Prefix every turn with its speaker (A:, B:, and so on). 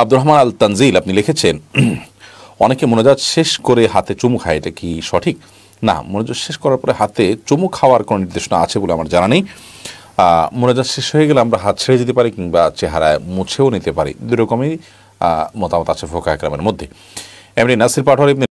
A: আব্দুর রহমান আল তানজিল আপনি লিখেছেন অনেকে মোনাজাত শেষ করে হাতে চুমু খায় এটা কি সঠিক না মোনাজাত শেষ করার পরে হাতে চুমু খাওয়ার কোনো নির্দেশনা আছে বলে আমার জানা নেই মোনাজাত শেষ হয়ে গেলে আমরা হাত ছেড়ে যেতে পারি কিংবা চেহারায় মুছেও নিতে পারি দুই রকমই মতামত আছে ফোকা একরামের মধ্যে এমনি নাসির পাঠর